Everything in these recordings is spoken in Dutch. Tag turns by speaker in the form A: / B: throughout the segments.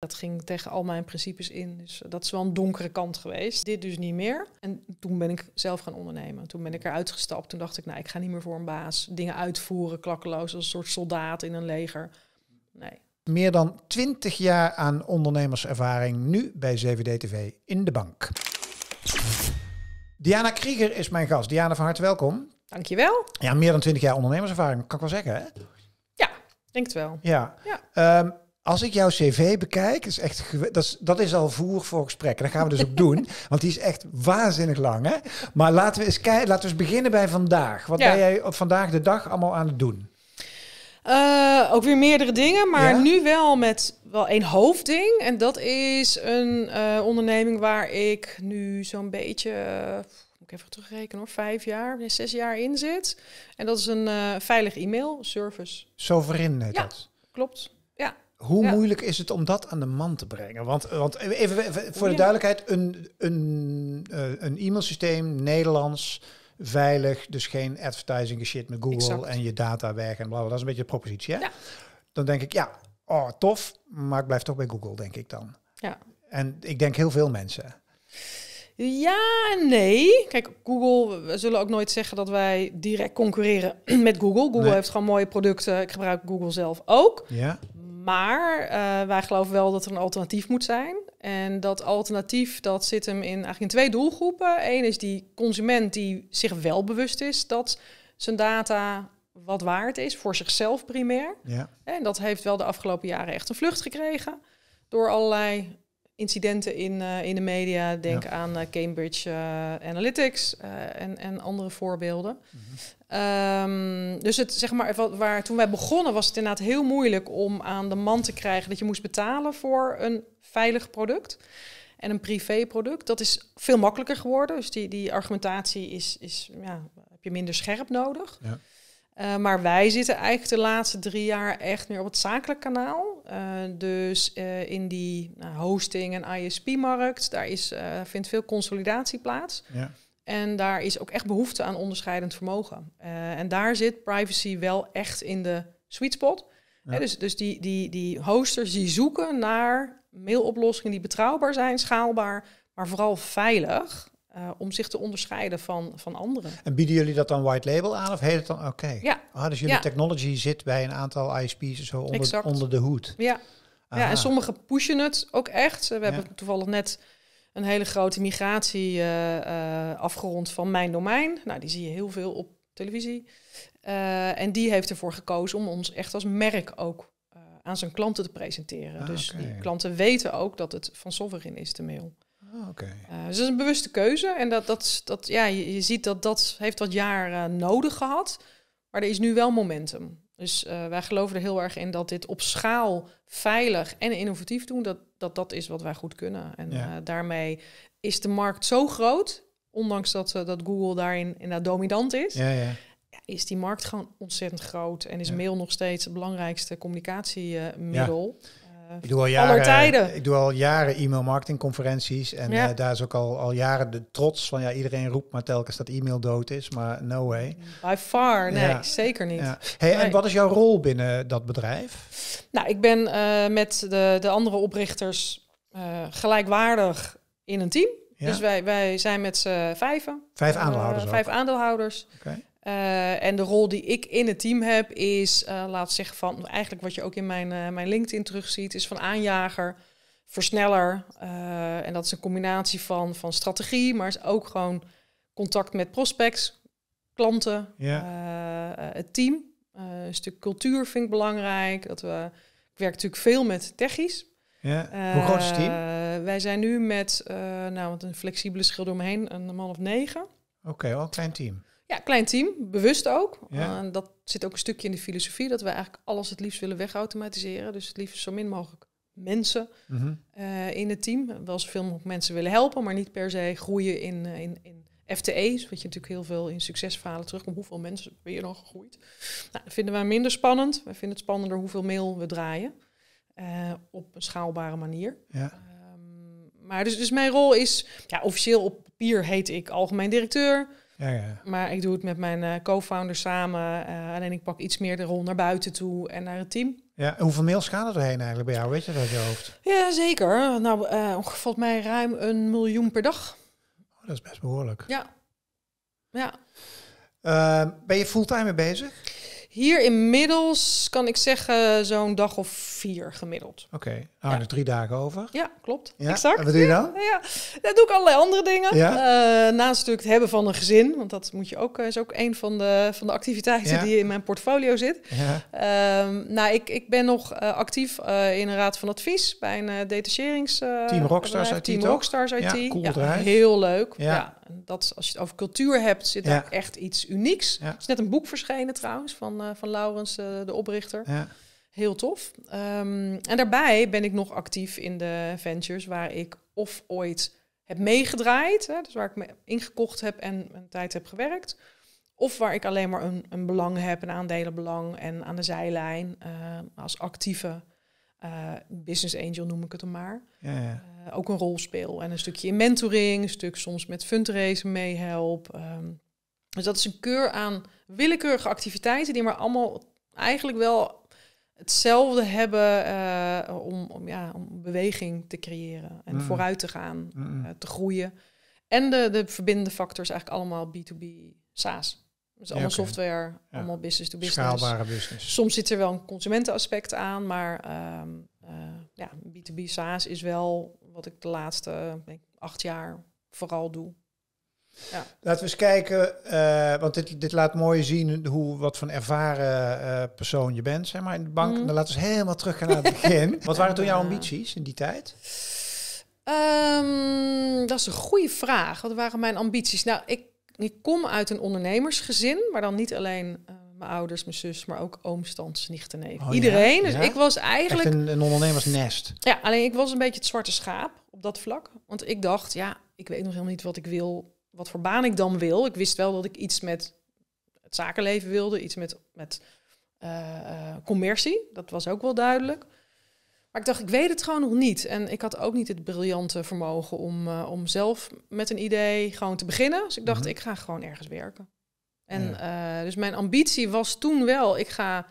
A: Dat ging tegen al mijn principes in. Dus dat is wel een donkere kant geweest. Dit dus niet meer. En toen ben ik zelf gaan ondernemen. Toen ben ik eruit gestapt. Toen dacht ik, nou, ik ga niet meer voor een baas dingen uitvoeren, klakkeloos, als een soort soldaat in een leger. Nee.
B: Meer dan 20 jaar aan ondernemerservaring, nu bij 7D tv in de bank. Diana Krieger is mijn gast. Diana, van harte welkom. Dankjewel. Ja, meer dan 20 jaar ondernemerservaring, kan ik wel zeggen, hè?
A: Ja, denk het wel. Ja. ja.
B: Ehm, als ik jouw cv bekijk, is echt, dat, is, dat is al voer voor gesprekken. Dat gaan we dus ook doen, want die is echt waanzinnig lang. Hè? Maar laten we, eens kijken, laten we eens beginnen bij vandaag. Wat ben jij op vandaag de dag allemaal aan het doen?
A: Eh, ook weer meerdere dingen, maar nu wel met wel één hoofdding. En dat is een eh, onderneming waar ik nu zo'n beetje, eh, ik even terugrekenen hoor, vijf jaar, zes jaar in zit. En dat is een veilig e-mail service. Sovereign net. ja, klopt. Ja,
B: hoe moeilijk is het om dat aan de man te brengen? Want, want even, voor de duidelijkheid, een, een, eh, een e-mailsysteem, Nederlands, veilig, dus geen advertising shit met Google en je data weg en bla, Dat is een beetje de propositie, hè? Ja. Dan denk ik, ja, oh, tof, maar ik blijf toch bij Google, denk ik dan. Ja. En ik denk heel veel mensen.
A: Ja, nee. Kijk, Google, we zullen ook nooit zeggen dat wij direct concurreren met Google. Google heeft gewoon mooie producten. Ik gebruik Google zelf ook. Ja. Maar eh, wij geloven wel dat er een alternatief moet zijn. En dat alternatief dat zit hem in, eigenlijk in twee doelgroepen. Eén is die consument die zich wel bewust is dat zijn data wat waard is, voor zichzelf primair. Ja. En dat heeft wel de afgelopen jaren echt een vlucht gekregen door allerlei incidenten in, eh, in de media. Denk aan eh, Cambridge Analytics en, en andere voorbeelden. Mhm. Ehm, dus het, zeg maar, waar, toen wij begonnen was het inderdaad heel moeilijk om aan de man te krijgen dat je moest betalen voor een veilig product en een privéproduct. Dat is veel makkelijker geworden. Dus die, die argumentatie is, is ja, heb je minder scherp nodig. Ja. Eh, maar wij zitten eigenlijk de laatste drie jaar echt meer op het zakelijk kanaal. Eh, dus eh, in die nou, hosting- en ISP-markt, daar is, vindt veel consolidatie plaats. Ja. En daar is ook echt behoefte aan onderscheidend vermogen. Eh, en daar zit privacy wel echt in de sweet spot. dus dus die, die, die hosters die zoeken naar mailoplossingen die betrouwbaar zijn, schaalbaar, maar vooral veilig. Eh, om zich te onderscheiden van, van anderen.
B: En bieden jullie dat dan white label aan of heet het dan oké? Ja. Ah, dus jullie technologie technology zit bij een aantal ISP's zo onder, onder de hoed. Ja.
A: ja, en sommige pushen het ook echt. We hebben toevallig net een hele grote migratie eh, eh, afgerond van mijn domein. Nou, die zie je heel veel op televisie. Eh, en die heeft ervoor gekozen om ons echt als merk ook aan zijn klanten te presenteren. Ah, dus die klanten weten ook dat het van Sovereign is, de mail. Ah, oké. dus dat is een bewuste keuze. En dat, dat, dat, ja, je, je ziet dat dat heeft wat jaar nodig gehad. Maar er is nu wel momentum. Dus eh, wij geloven er heel erg in dat dit op schaal veilig en innovatief doen, dat dat, dat is wat wij goed kunnen. En eh, daarmee is de markt zo groot, ondanks dat, uh, dat Google daarin inderdaad dominant is, ja, ja. is die markt gewoon ontzettend groot en is mail nog steeds het belangrijkste communicatiemiddel. Eh, ik doe al jaren,
B: Ik doe al jaren e-mail marketingconferenties. En eh, daar is ook al, al jaren de trots van ja, iedereen roept maar telkens dat e-mail dood is. Maar no way.
A: By far, nee, zeker niet.
B: Hey, En wat is jouw rol binnen dat bedrijf?
A: Nou, ik ben eh, met de, de andere oprichters gelijkwaardig in een team. Dus wij, wij zijn met z'n vijven. Vijf aandeelhouders. vijf aandeelhouders. Eh, en de rol die ik in het team heb is, uh, laat zeggen van, eigenlijk wat je ook in mijn, eh, mijn LinkedIn terugziet, is van aanjager, versneller. en dat is een combinatie van, van strategie, maar is ook gewoon contact met prospects, klanten, het team. een stuk cultuur vind ik belangrijk. Dat we, ik werk natuurlijk veel met technisch. Ja. Hoe groot is het team? Wij zijn nu met nou, een flexibele schil omheen, een man of negen.
B: Oké, okay, wel een klein team.
A: Ja, klein team, bewust ook. Ja. dat zit ook een stukje in de filosofie, dat we eigenlijk alles het liefst willen wegautomatiseren. Dus het liefst zo min mogelijk mensen mhm. eh, in het team. Wel zoveel mogelijk mensen willen helpen, maar niet per se groeien in, eh, in, in FTE's. Dus wat je natuurlijk heel veel in succesverhalen terugkomt. Hoeveel mensen ben je dan gegroeid? Nou, dat vinden wij minder spannend. Wij vinden het spannender hoeveel mail we draaien. Eh, op een schaalbare manier.
B: Ja. Ehm,
A: maar dus, dus mijn rol is, ja, officieel op papier heet ik algemeen directeur. Ja, ja. Maar ik doe het met mijn uh, co-founder samen. Uh, alleen ik pak iets meer de rol naar buiten toe en naar het team.
B: Ja, hoeveel mails gaan er doorheen eigenlijk bij jou? Weet je dat uit je hoofd?
A: Ja, zeker. Nou, uh, volgens mij ruim een miljoen per dag.
B: Oh, dat is best behoorlijk.
A: Ja. ja.
B: ben je fulltime mee bezig?
A: Hier inmiddels kan ik zeggen zo'n dag of vier gemiddeld.
B: Oké, okay. Oh, nog drie dagen over.
A: Ja, klopt. Ja. Exact. En wat doe je dan? Ja, ja. Dan doe ik allerlei andere dingen. Ja. Eh, naast natuurlijk het hebben van een gezin, want dat moet je ook, eh, is ook een van de, van de activiteiten die in mijn portfolio zit. Ja. Ehm, nou, ik, ik ben nog eh, actief in een raad van advies bij een detacherings... Team Rockstars IT, Team Rockstars IT. Ja, cool heel leuk. ja, dat als je het over cultuur hebt, zit daar echt iets unieks. Er is net een boek verschenen trouwens van, van Laurens, de oprichter. Ja heel tof. Ehm, en daarbij ben ik nog actief in de ventures waar ik of ooit heb meegedraaid, hè, dus waar ik me ingekocht heb en een tijd heb gewerkt. Of waar ik alleen maar een, een belang heb, een aandelenbelang en aan de zijlijn eh, als actieve eh, business angel noem ik het dan maar. Ja, ja. Eh, ook een rol speel en een stukje in mentoring, een stuk soms met fundraising meehelp. Ehm. dus dat is een keur aan willekeurige activiteiten die maar allemaal eigenlijk wel hetzelfde hebben eh, om, om, ja, om beweging te creëren en mm. vooruit te gaan, eh, te groeien. En de, de verbindende factors eigenlijk allemaal B2B SaaS. Dus allemaal software, allemaal business to business. Schaalbare business. Soms zit er wel een consumentenaspect aan, maar ehm, eh, ja, B2B SaaS is wel wat ik de laatste acht jaar vooral doe.
B: Ja. Laten we eens kijken, eh, want dit, dit laat mooi zien hoe, wat voor een ervaren eh, persoon je bent, zeg maar, in de bank. Mhm. Dan laten we eens helemaal terug gaan naar het begin. wat waren toen jouw eh, ambities in die tijd?
A: Ehm, dat is een goede vraag. Wat waren mijn ambities? Nou, ik, ik kom uit een ondernemersgezin, maar dan niet alleen mijn ouders, mijn zus, maar ook ooms, tantes, nichten, neven. Oh, Iedereen. Dus ik was eigenlijk... een, een ondernemersnest. Ja, alleen ik was een beetje het zwarte schaap op dat vlak. Want ik dacht, ja, ik weet nog helemaal niet wat ik wil wat voor baan ik dan wil. Ik wist wel dat ik iets met het zakenleven wilde, iets met, met eh, eh, commercie. Dat was ook wel duidelijk. Maar ik dacht, ik weet het gewoon nog niet. En ik had ook niet het briljante vermogen om, eh, om zelf met een idee gewoon te beginnen. Dus ik dacht, mhm. ik ga gewoon ergens werken. En dus mijn ambitie was toen wel, ik ga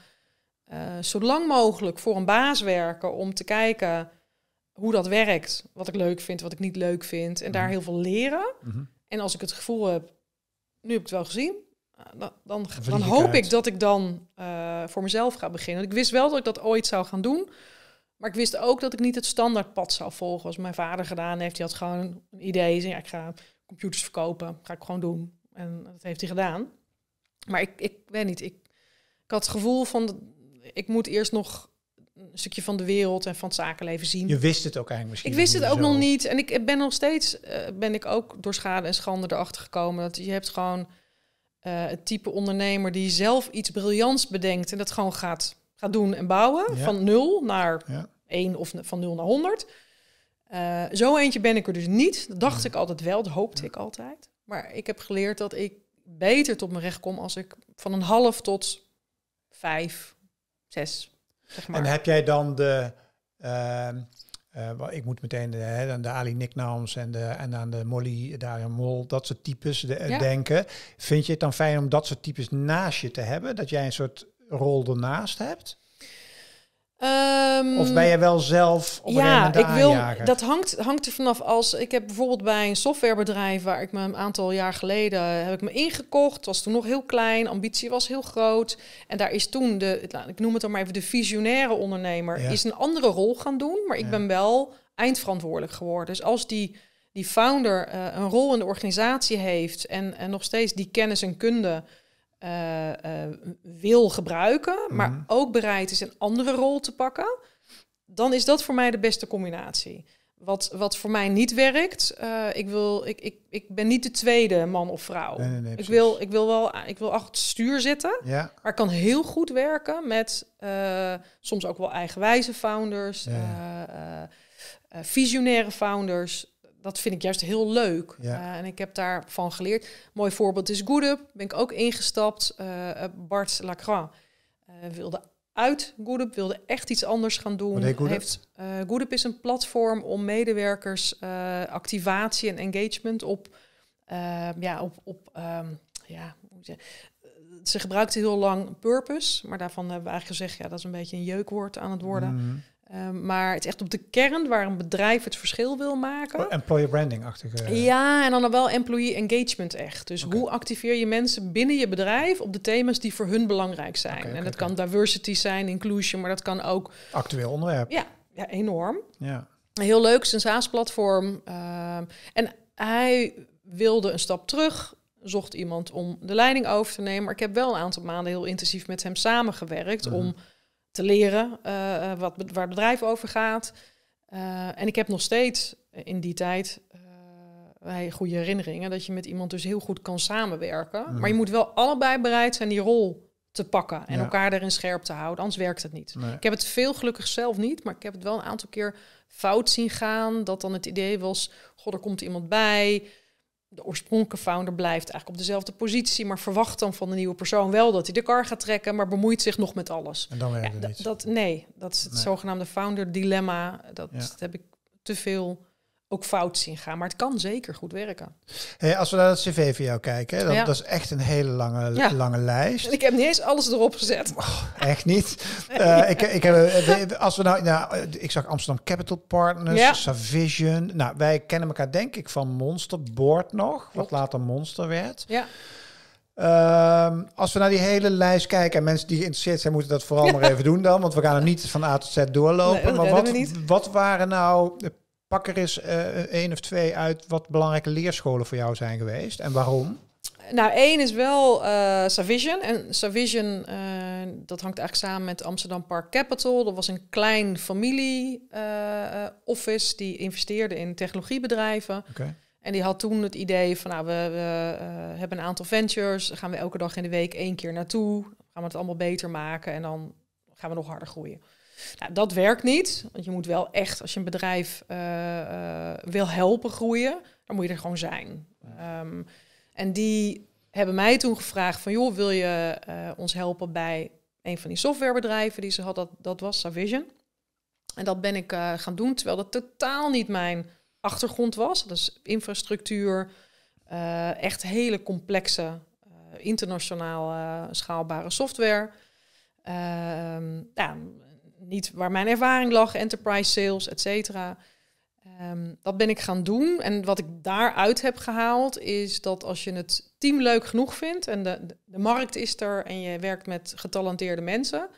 A: zo lang mogelijk voor een baas werken om te kijken hoe dat werkt. Wat ik leuk vind, wat ik niet leuk vind. En daar mhm. heel veel leren. Mhm. En als ik het gevoel heb, nu heb ik het wel gezien, eh, dan, dan, dan hoop ik dat ik dan eh, voor mezelf ga beginnen. ik wist wel dat ik dat ooit zou gaan doen. Maar ik wist ook dat ik niet het standaardpad zou volgen. Als mijn vader gedaan heeft, Hij had gewoon een idee. Zei, ja, ik ga computers verkopen, ga ik gewoon doen. En dat heeft hij gedaan. Maar ik, ik weet niet, ik, ik had het gevoel van, ik moet eerst nog een stukje van de wereld en van het zakenleven zien. Je wist
B: het ook eigenlijk misschien. Ik wist het ook nog niet.
A: En ik ben nog steeds, eh, ben ik ook door schade en schande erachter gekomen. Dat je hebt gewoon eh, het type ondernemer die zelf iets briljants bedenkt en dat gewoon gaat, gaat doen en bouwen. Van nul naar ja. of van nul naar honderd. Eh, zo eentje ben ik er dus niet. Dat dacht ik altijd wel, dat hoopte ik altijd. Maar ik heb geleerd dat ik beter tot mijn recht kom als ik van een half tot vijf, zes en heb
B: jij dan de... Ehm, eh, ik moet meteen eh, hè, aan de Ali nicknames en, de, en aan de Molly eh, Darian Mol, dat soort types denken. Vind je het dan fijn om dat soort types naast je te hebben? Dat jij een soort rol ernaast hebt?
A: Ehm, of ben je
B: wel zelf op ja, ik wil, aanjager? Dat
A: hangt, hangt er vanaf als... Ik heb bijvoorbeeld bij een softwarebedrijf... waar ik me een aantal jaar geleden heb ik me ingekocht. was toen nog heel klein, ambitie was heel groot. En daar is toen, de, ik noem het dan maar even... de visionaire ondernemer is een andere rol gaan doen. Maar ik ben wel eindverantwoordelijk geworden. Dus als die, die founder eh, een rol in de organisatie heeft... En, en nog steeds die kennis en kunde eh, eh, wil gebruiken, maar mhm. ook bereid is een andere rol te pakken, dan is dat voor mij de beste combinatie. Wat, wat voor mij niet werkt, eh, ik, wil, ik, ik, ik ben niet de tweede man of vrouw. ik, wil, ik wil wel ik wil achter het stuur zitten, maar ik kan heel goed werken met soms ook wel eigenwijze founders, visionaire founders dat vind ik juist heel leuk. Eh, en ik heb daarvan geleerd. mooi voorbeeld is GoodUp. Ben ik ook ingestapt. Eh, Bart Lacroix eh, wilde uit GoodUp, wilde echt iets anders gaan doen. Nee, GoodUp? is een platform om medewerkers activatie en engagement op... ja, op, op ehm, ja, ze gebruikte heel lang purpose, maar daarvan hebben we eigenlijk gezegd, ja, dat is een beetje een jeukwoord aan het worden. Mhm. Ehm, maar het is echt op de kern waar een bedrijf het verschil wil maken. Oh,
B: employer branding achter.
A: Ja, en dan wel employee engagement echt. Dus hoe activeer je mensen binnen je bedrijf op de thema's die voor hun belangrijk zijn. en dat kan diversity zijn, inclusion, maar dat kan ook...
B: Actueel onderwerp.
A: Ja, ja enorm. Ja. Heel leuk, saas platform ehm, en hij wilde een stap terug zocht iemand om de leiding over te nemen. Maar ik heb wel een aantal maanden heel intensief met hem samengewerkt. Mhm. om te leren eh, eh, wat, waar het bedrijf over gaat. Eh, en ik heb nog steeds in die tijd wij goede herinneringen. Dat je met iemand dus heel goed kan samenwerken. Mm. Maar je moet wel allebei bereid zijn die rol te pakken. En ja. elkaar erin scherp te houden. Anders werkt het niet. Ik heb het veel gelukkig zelf niet. Maar ik heb het wel een aantal keer fout zien gaan. Dat dan het idee was, god, er komt iemand bij de oorspronkelijke founder blijft eigenlijk op dezelfde positie, maar verwacht dan van de nieuwe persoon wel dat hij de kar gaat trekken, maar bemoeit zich nog met alles. En dan ja, niet. Dat, nee, dat is het zogenaamde founder dilemma. Dat, dat, heb ik te veel ook fout zien gaan. Maar het kan zeker goed werken.
B: als we naar het cv van jou kijken, dat, is echt een hele lange, lange lijst. En
A: ik heb niet eens alles erop gezet. Oh,
B: echt niet? Eh, ik, ik heb, eh, als we nou, nou, eh, ik zag Amsterdam Capital Partners, Savision. Nou, wij kennen elkaar denk ik van Monsterboard nog, wat later Monster werd. Ja. Ehm, als we naar die hele lijst kijken, en mensen die geïnteresseerd zijn, moeten dat vooral maar even doen dan. Want we gaan hem niet van A tot Z doorlopen. maar wat, wat waren nou Pak er eens uh, één of twee uit wat belangrijke leerscholen voor jou zijn geweest en waarom.
A: Nou, één is wel eh, Savision. En Savision, eh, dat hangt eigenlijk samen met Amsterdam Park Capital. Dat was een klein familie-office die investeerde in technologiebedrijven. En die had toen het idee van, nou, we, we hebben een aantal ventures. Dan gaan we elke dag in de week één keer naartoe. gaan we het allemaal beter maken en dan gaan we nog harder groeien. Nou, dat werkt niet, want je moet wel echt, als je een bedrijf eh, eh, wil helpen groeien, dan moet je er gewoon zijn. Ehm, en die hebben mij toen gevraagd van, joh, wil je eh, ons helpen bij een van die softwarebedrijven die ze had, dat, dat was Savision. En dat ben ik gaan doen, terwijl dat totaal niet mijn achtergrond was. Dat is infrastructuur, echt hele complexe, internationaal schaalbare software. Ehm, ja, niet waar mijn ervaring lag, enterprise sales, et cetera. Ehm, dat ben ik gaan doen. En wat ik daaruit heb gehaald is dat als je het team leuk genoeg vindt en de, de, markt is er en je werkt met getalenteerde mensen,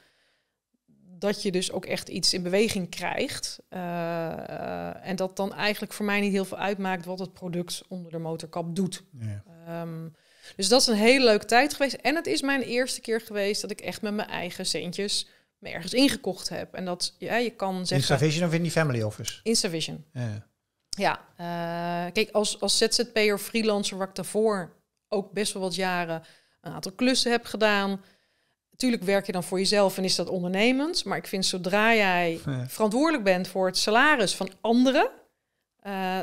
A: dat je dus ook echt iets in beweging krijgt. Eh, eh, en dat dan eigenlijk voor mij niet heel veel uitmaakt wat het product onder de motorkap doet. Ja. Ehm, dus dat is een hele leuke tijd geweest. En het is mijn eerste keer geweest dat ik echt met mijn eigen centjes me ergens ingekocht heb. En dat ja, je kan zeggen... Instavision
B: of in die family office?
A: Instavision. Ja. Ja, eh, kijk, als, als ZZP'er freelancer, waar ik daarvoor ook best wel wat jaren een aantal klussen heb gedaan. Tuurlijk werk je dan voor jezelf en is dat ondernemend. Maar ik vind zodra jij verantwoordelijk bent voor het salaris van anderen, eh,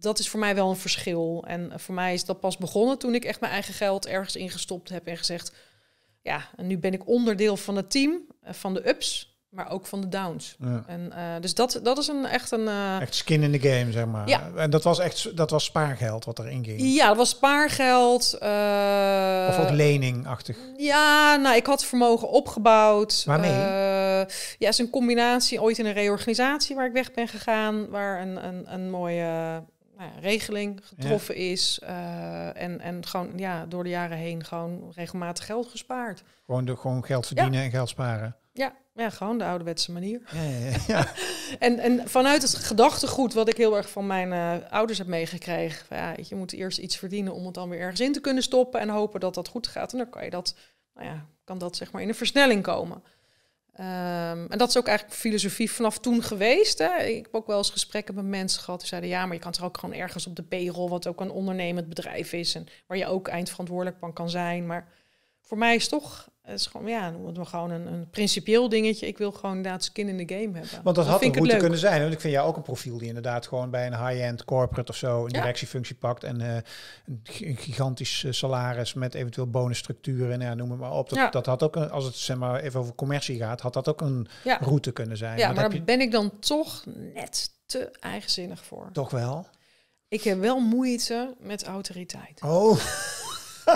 A: dat is voor mij wel een verschil. En voor mij is dat pas begonnen toen ik echt mijn eigen geld ergens ingestopt heb en gezegd: ja, en nu ben ik onderdeel van het team. Eh, van de ups, maar ook van de downs. En, eh, dus dat, dat is een, echt een... Eh,
B: echt skin in the game, zeg maar. Ja. En dat was echt dat was spaargeld wat erin ging?
A: Ja, dat was spaargeld. Of ook leningachtig? Ja, nou, ik had vermogen opgebouwd. Waarmee? ja, is een combinatie ooit in een reorganisatie waar ik weg ben gegaan. Waar een, een, een mooie nou regeling getroffen is. Eh, en, en gewoon ja, door de jaren heen gewoon regelmatig geld gespaard.
B: Gewoon, de, gewoon geld verdienen en geld sparen.
A: Ja, ja, gewoon de ouderwetse manier. Ja, en, en vanuit het gedachtegoed wat ik heel erg van mijn eh, ouders heb meegekregen. ja, je moet eerst iets verdienen om het dan weer ergens in te kunnen stoppen. En hopen dat dat goed gaat. En dan kan je dat, nou ja, kan dat zeg maar in een versnelling komen. Ehm, en dat is ook eigenlijk filosofie vanaf toen geweest. Hè. Ik heb ook wel eens gesprekken met mensen gehad. Die zeiden, ja, maar je kan toch ook gewoon ergens op de payroll, wat ook een ondernemend bedrijf is... en waar je ook eindverantwoordelijk van kan zijn. Maar voor mij is toch het is gewoon, ja, noem het maar gewoon een, een principieel dingetje. Ik wil gewoon inderdaad skin in de game hebben. Want dat, had ook moeten
B: kunnen zijn. Want ik vind jou ook een profiel die inderdaad gewoon bij een high-end corporate of zo een directiefunctie pakt. En eh, een gigantisch eh, salaris met eventueel bonusstructuren en ja, noem het maar op. Dat, ja. dat had ook, een, als het zeg maar even over commercie gaat, had dat ook een ja. route kunnen zijn. Ja, maar, daar
A: ben ik dan toch net te eigenzinnig voor. Toch wel? Ik heb wel moeite met autoriteit.
B: Oh.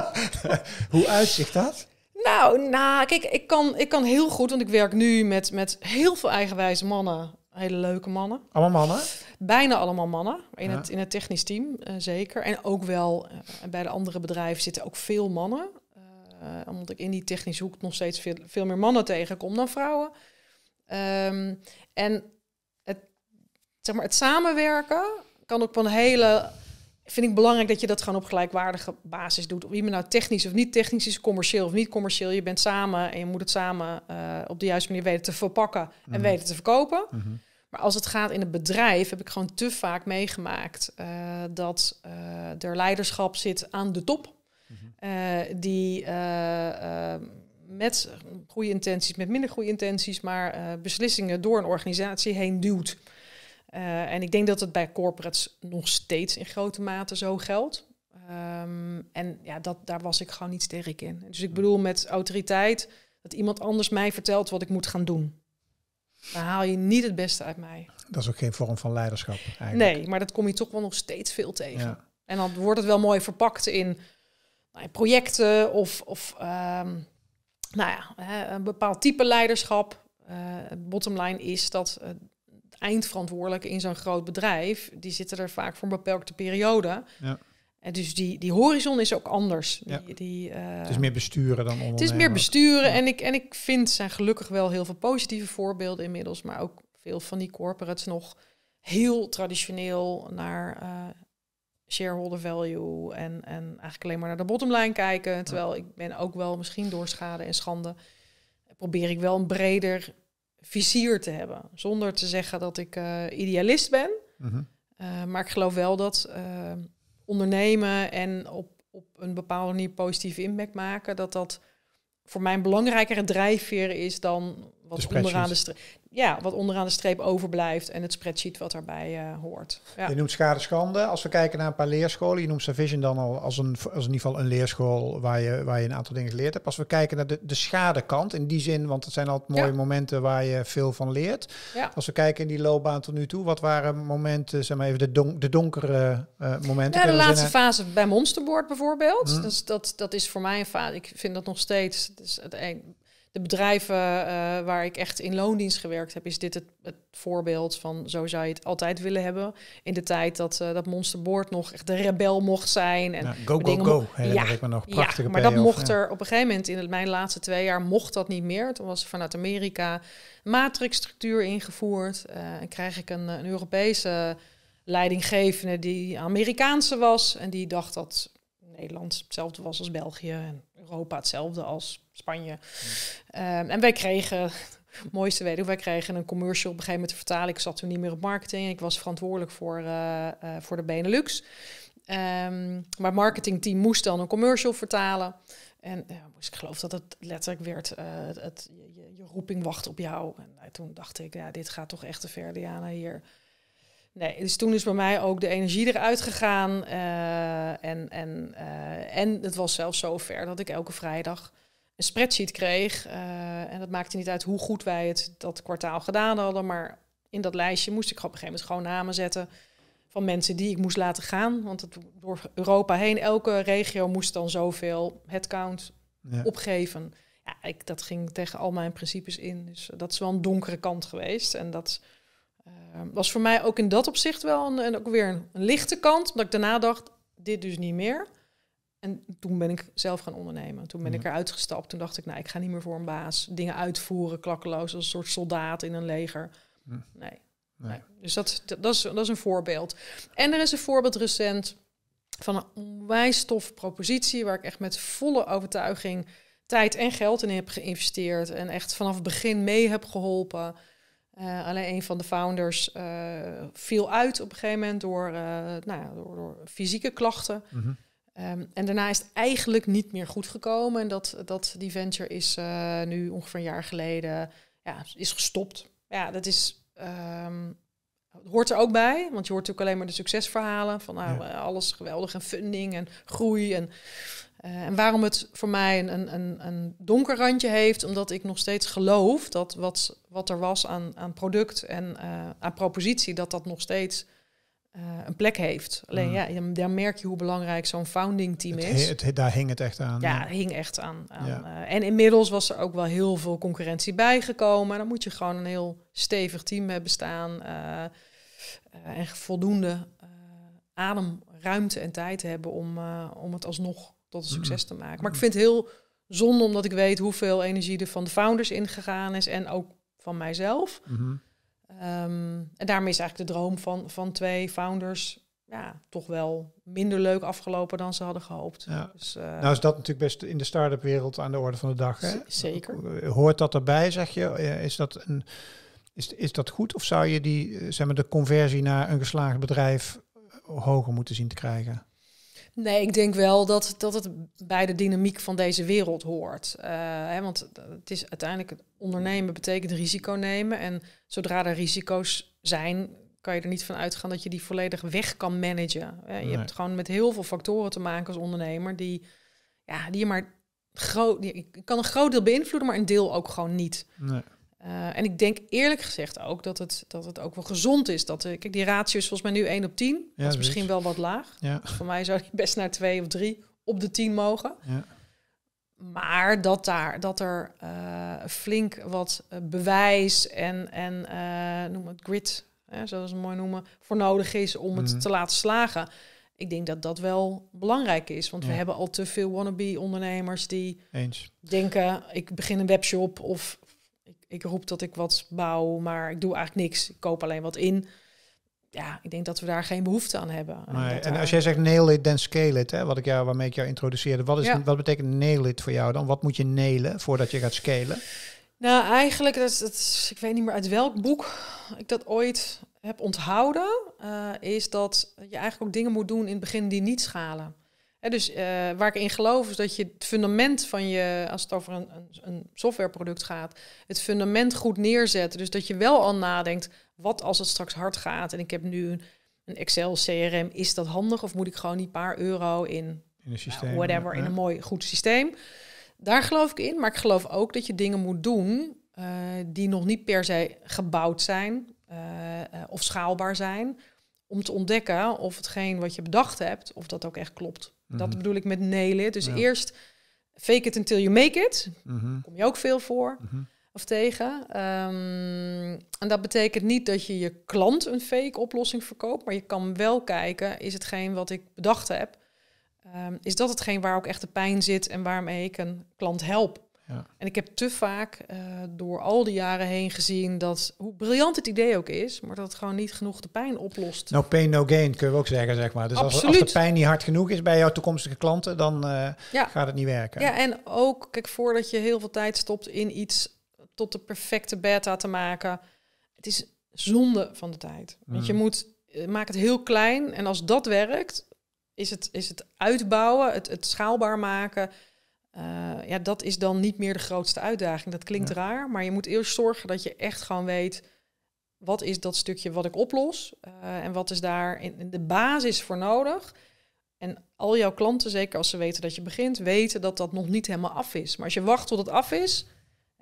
B: Hoe uitzicht dat?
A: Nou, nou kijk, ik kan, ik kan heel goed, want ik werk nu met, met heel veel eigenwijze mannen. Hele leuke mannen. Allemaal mannen? Bijna allemaal mannen. In, het, in het technisch team eh, zeker. En ook wel eh, bij de andere bedrijven zitten ook veel mannen. Eh, omdat ik in die technische hoek nog steeds veel, veel meer mannen tegenkom dan vrouwen. Ehm, en het, zeg maar, het samenwerken kan ook op een hele vind ik belangrijk dat je dat gewoon op gelijkwaardige basis doet. Of iemand nou technisch of niet technisch is, commercieel of niet commercieel. Je bent samen en je moet het samen eh, op de juiste manier weten te verpakken en mhm. weten te verkopen. Mhm. Maar als het gaat in het bedrijf, heb ik gewoon te vaak meegemaakt eh, dat eh, er leiderschap zit aan de top. Mhm. die met goede intenties, met minder goede intenties, maar beslissingen door een organisatie heen duwt. Eh, en ik denk dat het bij corporates nog steeds in grote mate zo geldt. Ehm, en ja, dat, daar was ik gewoon niet sterk in. Dus ik bedoel met autoriteit dat iemand anders mij vertelt wat ik moet gaan doen. Dan haal je niet het beste uit mij.
B: Dat is ook geen vorm van leiderschap eigenlijk.
A: Nee, maar dat kom je toch wel nog steeds veel tegen. En dan wordt het wel mooi verpakt in, nou, projecten of, of ehm, nou ja, een bepaald type leiderschap. Uh, bottom line is dat eh, eindverantwoordelijke in zo'n groot bedrijf, die zitten er vaak voor een beperkte periode. Ja. En dus die, die horizon is ook anders. Ja. Die, eh, het is meer besturen dan ondernemen. Het is meer besturen. En, ik, en ik vind, zijn gelukkig wel heel veel positieve voorbeelden inmiddels, maar ook veel van die corporates nog heel traditioneel naar eh, shareholder value en, en eigenlijk alleen maar naar de bottomline kijken. Terwijl ik ben ook wel misschien door schade en schande probeer ik wel een breder vizier te hebben. Zonder te zeggen dat ik eh, idealist ben. Mhm. Eh, maar ik geloof wel dat eh, ondernemen en op, op een bepaalde manier positieve impact maken, dat dat voor mij een belangrijkere drijfveer is dan wat, onderaan de streep, ja, wat onderaan de streep overblijft en het spreadsheet wat daarbij eh, hoort. Ja. Je noemt
B: schade schande. Als we kijken naar een paar leerscholen, je noemt Savision dan al als, een, als in ieder geval een leerschool waar je, waar je een aantal dingen geleerd hebt. Als we kijken naar de, de schadekant, in die zin, want het zijn altijd mooie momenten waar je veel van leert. Als we kijken in die loopbaan tot nu toe, wat waren momenten, zeg maar even de, de donkere eh, momenten? de laatste
A: fase bij Monsterboard bijvoorbeeld. Dus dat, dat is voor mij een fase, ik vind dat nog steeds, het het een, de bedrijven eh, waar ik echt in loondienst gewerkt heb, is dit het, het, voorbeeld van zo zou je het altijd willen hebben. In de tijd dat, uh, dat monsterboard nog echt de rebel mocht zijn. En go, go, go, Ja, ik nog. maar dat mocht er op een gegeven moment in mijn laatste twee jaar mocht dat niet meer. Toen was vanuit Amerika matrixstructuur ingevoerd. Eh, en krijg ik een, een Europese leidinggevende die Amerikaanse was en die dacht dat Nederland hetzelfde was als België en Europa hetzelfde als Spanje. Ehm, en wij kregen, mooiste weet ik, wij kregen een commercial op een gegeven moment te vertalen. Ik zat toen niet meer op marketing, ik was verantwoordelijk voor, eh, eh, voor de Benelux. Um, maar het marketingteam moest dan een commercial vertalen. En uh, ik geloof dat het letterlijk werd, eh, het, je, je, roeping wacht op jou. En nou, toen dacht ik, ja, dit gaat toch echt te ver, Diana, hier. Nee, dus toen is bij mij ook de energie eruit gegaan. Eh, en, en, eh, en het was zelfs zo ver dat ik elke vrijdag een spreadsheet kreeg. Eh, en dat maakte niet uit hoe goed wij het dat kwartaal gedaan hadden. Maar in dat lijstje moest ik op een gegeven moment gewoon namen zetten van mensen die ik moest laten gaan. Want het, door Europa heen, elke regio moest dan zoveel headcount opgeven. Ja, ik, dat ging tegen al mijn principes in. Dus dat is wel een donkere kant geweest. En dat uh, was voor mij ook in dat opzicht wel een, en ook weer een, lichte kant. Omdat ik daarna dacht, dit dus niet meer. En toen ben ik zelf gaan ondernemen. Toen ben ik mhm. eruit gestapt. Toen dacht ik, nou, ik ga niet meer voor een baas dingen uitvoeren, klakkeloos, als een soort soldaat in een leger. Hm. Nee. Dus dat, dat, dat, is, dat is een voorbeeld. En er is een voorbeeld recent van een onwijs tof propositie... waar ik echt met volle overtuiging tijd en geld in heb geïnvesteerd... en echt vanaf het begin mee heb geholpen... Eh, alleen een van de founders eh, viel uit op een gegeven moment door, eh, nou ja, door, fysieke klachten. Mhm. Ehm, en daarna is het eigenlijk niet meer goed gekomen. En dat, dat die venture is nu ongeveer een jaar geleden ja, is gestopt. Ja, dat is, ehm, hoort er ook bij. Want je hoort natuurlijk alleen maar de succesverhalen. Van nou, alles geweldig en funding en groei. En eh, en waarom het voor mij een, een, een donker randje heeft, omdat ik nog steeds geloof dat wat, wat er was aan, aan product en eh, aan propositie, dat dat nog steeds eh, een plek heeft. Alleen mm-hmm. ja, daar merk je hoe belangrijk zo'n founding team is. het,
B: daar hing het echt aan. Ja,
A: hing echt aan. aan en inmiddels was er ook wel heel veel concurrentie bijgekomen. Dan moet je gewoon een heel stevig team hebben staan. en voldoende adem, ruimte en tijd hebben om, om het alsnog tot een succes mm. te maken. Maar ik vind het heel zonde omdat ik weet hoeveel energie er van de founders ingegaan is en ook van mijzelf. Mhm. Ehm, en daarmee is eigenlijk de droom van, van twee founders ja, toch wel minder leuk afgelopen dan ze hadden gehoopt. Dus, eh, nou is
B: dat natuurlijk best in de start-up wereld aan de orde van de dag. Hè? Zeker. Hoort dat erbij, zeg je? Is dat, een, is, is dat goed of zou je die, eh, zeg maar, de conversie naar een geslaagd bedrijf eh, hoger moeten zien te krijgen?
A: Nee, ik denk wel dat, dat het bij de dynamiek van deze wereld hoort. Eh, hè, want het is uiteindelijk ondernemen betekent risico nemen. En zodra er risico's zijn, kan je er niet van uitgaan dat je die volledig weg kan managen. Eh, je hebt gewoon met heel veel factoren te maken als ondernemer die, ja, die je maar groot. Ik kan een groot deel beïnvloeden, maar een deel ook gewoon niet. Nee. Eh, en ik denk eerlijk gezegd ook dat het, dat het ook wel gezond is. Dat, eh, kijk, die ratio is volgens mij nu 1 op 10. dat is misschien wel wat laag. Ja. Dus voor mij zou ik best naar 2 of 3 op de 10 mogen. Ja. Maar dat, daar, dat er eh, flink wat bewijs en, en noem het grit, hè, zoals ze het mooi noemen, voor nodig is om het mhm. te laten slagen. Ik denk dat dat wel belangrijk is. Want we hebben al te veel wannabe-ondernemers die Eens. denken: ik begin een webshop of ik roep dat ik wat bouw, maar ik doe eigenlijk niks. Ik koop alleen wat in. Ja, ik denk dat we daar geen behoefte aan hebben. Nee, en als
B: jij zegt nail it, dan scale it, hè, wat ik jou, waarmee ik jou introduceerde. Wat, is, wat betekent nail it voor jou dan? Wat moet je nelen voordat je gaat scalen?
A: Nou, eigenlijk, dat ik weet niet meer uit welk boek ik dat ooit heb onthouden, eh, is dat je eigenlijk ook dingen moet doen in het begin die niet schalen dus eh, waar ik in geloof is dat je het fundament van je, als het over een, een, softwareproduct gaat, het fundament goed neerzet. Dus dat je wel al nadenkt, wat als het straks hard gaat en ik heb nu een, Excel CRM, is dat handig of moet ik gewoon die paar euro in, in een nou, systeem, whatever, in een mooi goed systeem. Daar geloof ik in, maar ik geloof ook dat je dingen moet doen eh, die nog niet per se gebouwd zijn eh, of schaalbaar zijn, om te ontdekken of hetgeen wat je bedacht hebt, of dat ook echt klopt. Dat mhm. bedoel ik met nelen. Dus eerst fake it until you make it. Mm Kom je ook veel voor mhm. of tegen. Ehm, en dat betekent niet dat je je klant een fake oplossing verkoopt, maar je kan wel kijken, is hetgeen wat ik bedacht heb, ehm, is dat hetgeen waar ook echt de pijn zit en waarmee ik een klant help? En ik heb te vaak eh, door al die jaren heen gezien dat, hoe briljant het idee ook is, maar dat het gewoon niet genoeg de pijn oplost.
B: No pain, no gain, kun je ook zeggen, zeg maar. Dus als, als, de pijn niet hard genoeg is bij jouw toekomstige klanten, dan eh, gaat het niet werken. Ja,
A: en ook, kijk, voordat je heel veel tijd stopt in iets tot de perfecte beta te maken, het is zonde van de tijd. Want je mm. moet, eh, maak het heel klein en als dat werkt, is het, is het uitbouwen, het, het schaalbaar maken eh, ja, dat is dan niet meer de grootste uitdaging. Dat klinkt raar, maar je moet eerst zorgen dat je echt gewoon weet wat is dat stukje wat ik oplos eh, en wat is daar in, in de basis voor nodig. En al jouw klanten, zeker als ze weten dat je begint, weten dat dat nog niet helemaal af is. Maar als je wacht tot het af is,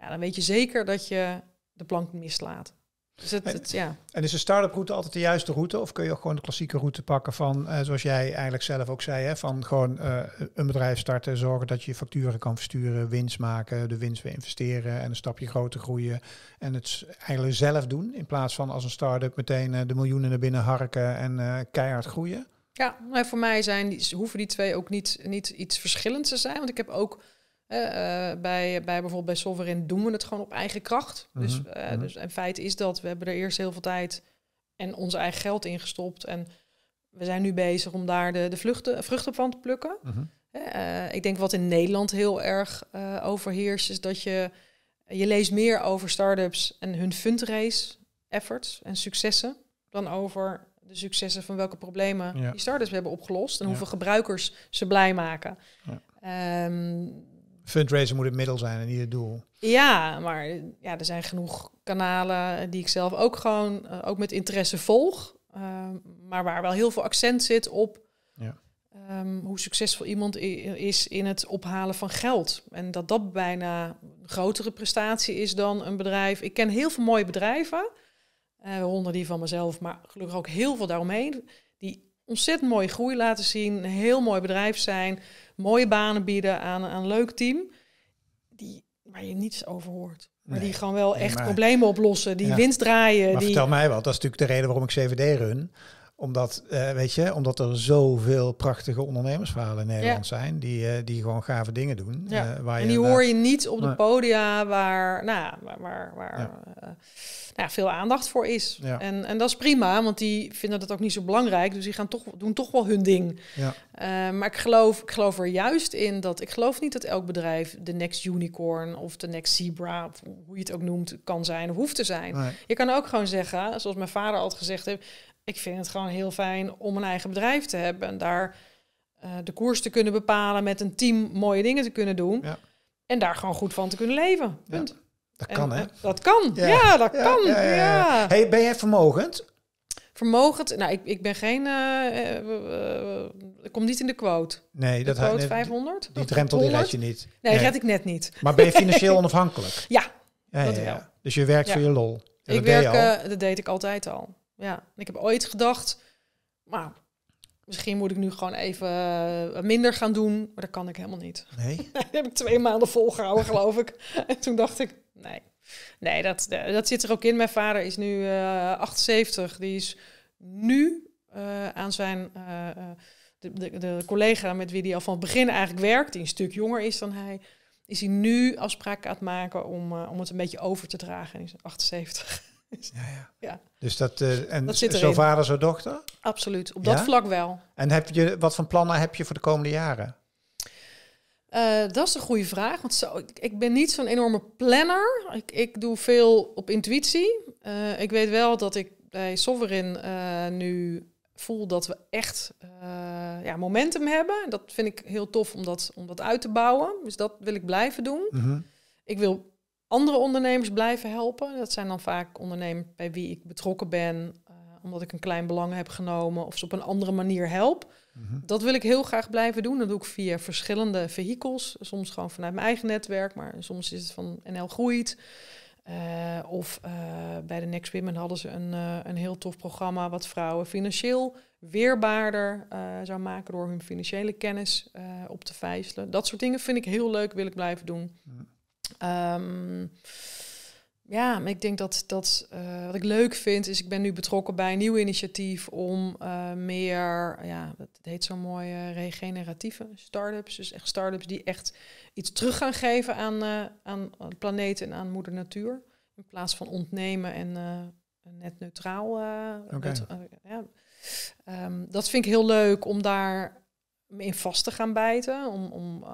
A: ja, dan weet je zeker dat je de plank mislaat. Dus het, ja.
B: En is een start-up route altijd de juiste route? Of kun je ook gewoon de klassieke route pakken van, eh, zoals jij eigenlijk zelf ook zei, hè, van gewoon eh, een bedrijf starten, zorgen dat je facturen kan versturen, winst maken, de winst weer investeren en een stapje groter groeien. En het eigenlijk zelf doen, in plaats van als een start-up meteen eh, de miljoenen naar binnen harken en keihard groeien?
A: Ja, maar nou, voor mij zijn, hoeven die twee ook niet, niet iets verschillends te zijn. Want ik heb ook eh, bij, bij bijvoorbeeld bij Sovereign doen we het gewoon op eigen kracht. dus, uh, dus feit is dat we hebben er eerst heel veel tijd en ons eigen geld in gestopt. En we zijn nu bezig om daar de, de vluchten, vruchten van te plukken. Mhm. Eh, ik denk wat in Nederland heel erg overheerst, is dat je, je leest meer over start-ups en hun fundraise efforts en successen dan over de successen van welke problemen die start-ups hebben opgelost en hoeveel gebruikers ze blij maken. Ja. Ehm,
B: fundraiser moet het middel zijn en niet het doel.
A: Ja, maar ja, er zijn genoeg kanalen die ik zelf ook gewoon, eh, ook met interesse volg. Eh, maar waar wel heel veel accent zit op ja. Ehm, hoe succesvol iemand is in het ophalen van geld. En dat dat bijna een grotere prestatie is dan een bedrijf. Ik ken heel veel mooie bedrijven, eh, waaronder die van mezelf, maar gelukkig ook heel veel daaromheen. Die ontzettend mooie groei laten zien, een heel mooi bedrijf zijn mooie banen bieden aan, aan een leuk team. Die, waar je niets over hoort. Maar die gewoon wel echt problemen oplossen, die winst draaien. Maar vertel mij
B: wat, dat is natuurlijk de reden waarom ik CVD run omdat, eh, weet je, omdat er zoveel prachtige ondernemersverhalen in Nederland zijn. Die, eh, die gewoon gave dingen doen. Eh, waar en die hoor je niet op de
A: podia waar, nou, waar, waar, waar nou, veel aandacht voor is. En, en dat is prima, want die vinden dat ook niet zo belangrijk. Dus die gaan toch, doen toch wel hun ding. maar ik geloof, ik geloof er juist in dat... Ik geloof niet dat elk bedrijf de next unicorn of de next zebra... of hoe je het ook noemt, kan zijn of hoeft te zijn. Je kan ook gewoon zeggen, zoals mijn vader altijd gezegd heeft ik vind het gewoon heel fijn om een eigen bedrijf te hebben. En daar eh, de koers te kunnen bepalen, met een team mooie dingen te kunnen doen. Ja. En daar gewoon goed van te kunnen leven. Punt. dat kan, hè? Dat kan. Ja, dat kan. Ja,
B: Hey, ben jij vermogend?
A: Vermogend? Nou, ik, ik ben geen... Uh, uh, kom niet in de quote. Nee, dat... quote 500? Die drempel die red je niet. Nee, nee, ik net niet. Maar ben je financieel onafhankelijk? Ja, dat wel. Dus je werkt voor je lol. ik werk, dat deed ik altijd al. Ja, ik heb ooit gedacht, maar misschien moet ik nu gewoon even eh, minder gaan doen. Maar dat kan ik helemaal niet. Nee? heb ik twee maanden volgehouden, geloof ik. En toen dacht ik, nee. Nee, dat, eh, dat zit er ook in. Mijn vader is nu 78. Eh, die is nu aan zijn... de, de, de, collega met wie hij al van het begin eigenlijk werkt... die een stuk jonger is dan hij... is hij nu afspraken aan het maken om, om het een beetje over te dragen. En hij is 78. Ja, ja. ja.
B: Dus dat, uh, en zo vader, zo dochter?
A: Absoluut, op dat vlak wel.
B: En heb je, wat voor plannen heb je voor de komende jaren?
A: Eh, dat is een goede vraag. Want zo, ik, ben niet zo'n enorme planner. Ik, ik doe veel op intuïtie. Eh, ik weet wel dat ik bij Sovereign nu voel dat we echt ja, momentum hebben. Dat vind ik heel tof om dat, om dat uit te bouwen. Dus dat wil ik blijven doen. Mhm. Ik wil andere ondernemers blijven helpen. Dat zijn dan vaak ondernemers bij wie ik betrokken ben, eh, omdat ik een klein belang heb genomen of ze op een andere manier help. Mhm. Dat wil ik heel graag blijven doen. Dat doe ik via verschillende vehicles. Soms gewoon vanuit mijn eigen netwerk, maar soms is het van NL Groeit. Eh, of eh, bij de Next Women hadden ze een, een heel tof programma wat vrouwen financieel weerbaarder zou maken door hun financiële kennis op te vijzelen. Dat soort dingen vind ik heel leuk, wil ik blijven doen. Mhm. Um, ja, ik denk dat, dat eh, wat ik leuk vind is, ik ben nu betrokken bij een nieuw initiatief om eh, meer, ja, dat heet zo mooi, regeneratieve start-ups. Dus echt start-ups die echt iets terug gaan geven aan, eh, aan de planeet en aan moeder natuur. In plaats van ontnemen en net neutraal. Okay. ja. Ehm, dat vind ik heel leuk om daar in vast te gaan bijten. Om, om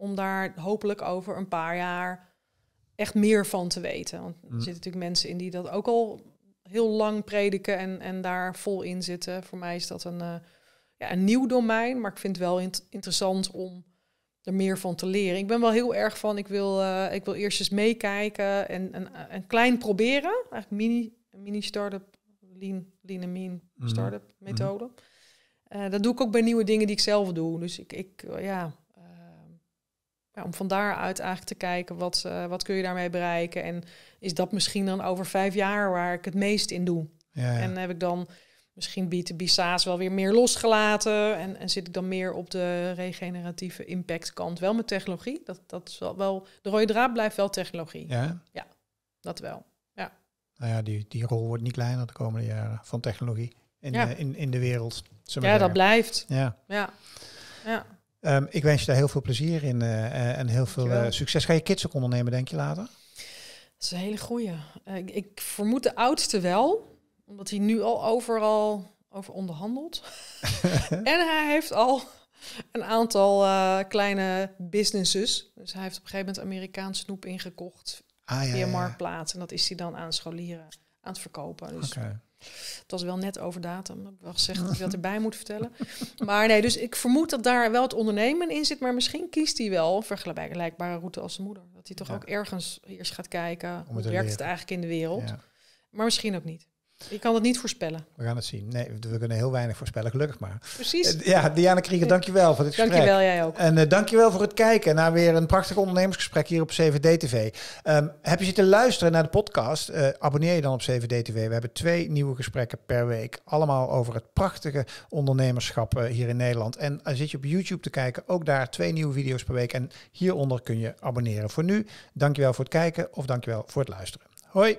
A: om daar hopelijk over een paar jaar echt meer van te weten. Want er mm. zitten natuurlijk mensen in die dat ook al heel lang prediken en, en daar vol in zitten. Voor mij is dat een, eh, ja, een nieuw domein, maar ik vind het wel interessant om er meer van te leren. Ik ben wel heel erg van, ik wil, eh, ik wil eerst eens meekijken en, een eh, klein proberen. Eigenlijk mini, mini start-up, lean, lean mean mhm. start-up methode. Mhm. dat doe ik ook bij nieuwe dingen die ik zelf doe. Dus ik, ik ja, om van daaruit eigenlijk te kijken wat, eh, wat kun je daarmee bereiken. En is dat misschien dan over vijf jaar waar ik het meest in doe? Ja, En heb ik dan misschien B2B SaaS wel weer meer losgelaten. En, en zit ik dan meer op de regeneratieve impact kant. Wel met technologie. Dat, dat is wel, wel, de rode draad blijft wel technologie. Ja, ja dat wel. Ja.
B: Nou ja, die, die rol wordt niet kleiner de komende jaren van technologie in, in, in de wereld. Ja, dat blijft. Ja. ja. ja. Ehm, ik wens je daar heel veel plezier in eh, eh, en heel veel eh, succes. Ga je kids ook ondernemen, denk je, later?
A: Dat is een hele goede. ik, vermoed de oudste wel, omdat hij nu al overal over onderhandelt. en hij heeft al een aantal kleine businesses. Dus hij heeft op een gegeven moment Amerikaans snoep ingekocht ah, via Marktplaats. En dat is hij dan aan scholieren aan het verkopen. Dus okay. Het was wel net over datum. Ik heb wel gezegd dat ik dat erbij moet vertellen. Maar nee, dus ik vermoed dat daar wel het ondernemen in zit. Maar misschien kiest hij wel een vergelijkbare route als zijn moeder. Dat hij toch ook ergens eerst gaat kijken. hoe werkt het eigenlijk in de wereld? Maar misschien ook niet. Ik kan het niet voorspellen.
B: We gaan het zien. Nee, we kunnen heel weinig voorspellen, gelukkig maar. Precies. Eh, ja, Diana Krieger, eh, dankjewel voor dit gesprek. Dankjewel, jij ook. En uh, dankjewel voor het kijken naar weer een prachtig ondernemersgesprek hier op CVD-TV. Ehm, heb je zitten luisteren naar de podcast? abonneer je dan op CVD-TV. We hebben twee nieuwe gesprekken per week. Allemaal over het prachtige ondernemerschap hier in Nederland. En zit je op YouTube te kijken, ook daar twee nieuwe video's per week. En hieronder kun je abonneren. Voor nu, dankjewel voor het kijken of dankjewel voor het luisteren. Hoi!